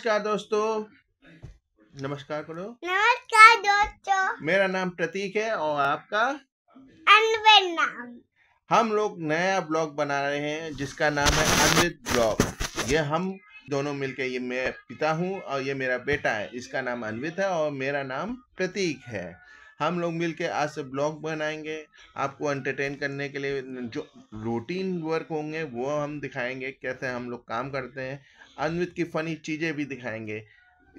नमस्कार दोस्तों नमस्कार करो नमस्कार दोस्तों मेरा नाम प्रतीक है और आपका अनवर नाम हम लोग नया ब्लॉग बना रहे हैं जिसका नाम है अमृत ब्लॉग ये हम दोनों मिलके ये मैं पिता हूँ और ये मेरा बेटा है इसका नाम अनवित है और मेरा नाम प्रतीक है हम लोग मिल के आज से ब्लॉग बनाएंगे आपको एंटरटेन करने के लिए जो रूटीन वर्क होंगे वो हम दिखाएंगे कैसे हम लोग काम करते हैं अनवित की फ़नी चीज़ें भी दिखाएंगे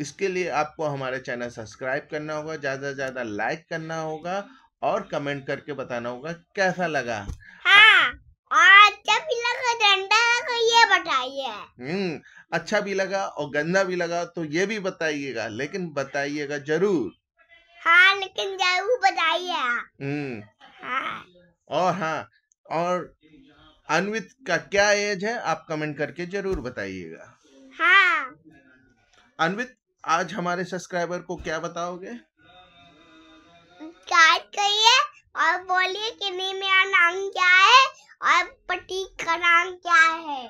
इसके लिए आपको हमारे चैनल सब्सक्राइब करना होगा ज़्यादा से ज़्यादा लाइक करना होगा और कमेंट करके बताना होगा कैसा लगा हाँ, अच्छा हम्म अच्छा भी लगा और गंदा भी लगा तो ये भी बताइएगा लेकिन बताइएगा जरूर हाँ लेकिन जरूर बताइए हम्म हाँ। और हाँ और अनवित का क्या एज है आप कमेंट करके जरूर बताइएगा हाँ अनवित आज हमारे सब्सक्राइबर को क्या बताओगे करिए और बोलिए कि नहीं मेरा नाम क्या है और प्रतीक का नाम क्या है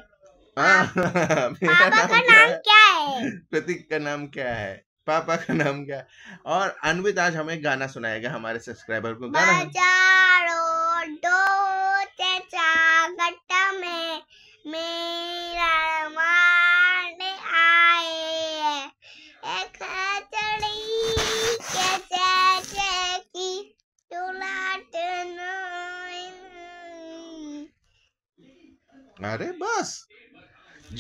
हाँ। आ, पापा का नाम क्या है प्रतीक का नाम क्या है पापा का नाम क्या और अनवित आज हमें गाना सुनाएगा हमारे सब्सक्राइबर को गाना में मेरा अरे बस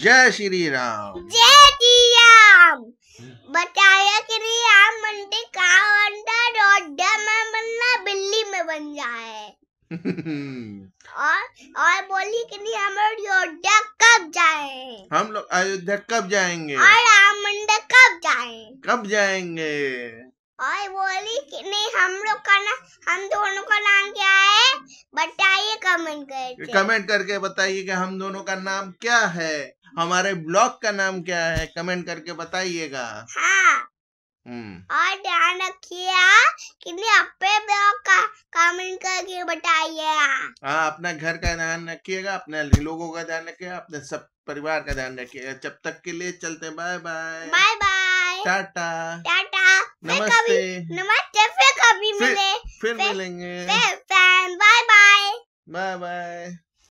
जय श्री राम जय श्री राम बता बन जाए और और बोली कि नहीं हम अयोध्या कब जाए हम लोग अयोध्या कब जाएंगे और राम मंदिर कब जाए कब जाएंगे और बोली कि नहीं हम लोग का ना हम दोनों का नाम क्या है बताइए कमेंट करके कमेंट करके बताइए कि हम दोनों का नाम क्या है हमारे ब्लॉग का नाम क्या है कमेंट करके बताइएगा हाँ हम्म। और ध्यान रखिए कि नहीं अपने ब्लॉग का कमेंट करके बताइए हाँ अपना घर का ध्यान रखिएगा अपने लोगों का ध्यान रखिएगा अपने सब परिवार का ध्यान रखिएगा जब तक के लिए चलते बाय बाय बाय बाय टाटा टाटा नमस्ते नमस्ते फिर कभी मिले फिर, फिर मिलेंगे बाय बाय बाय बाय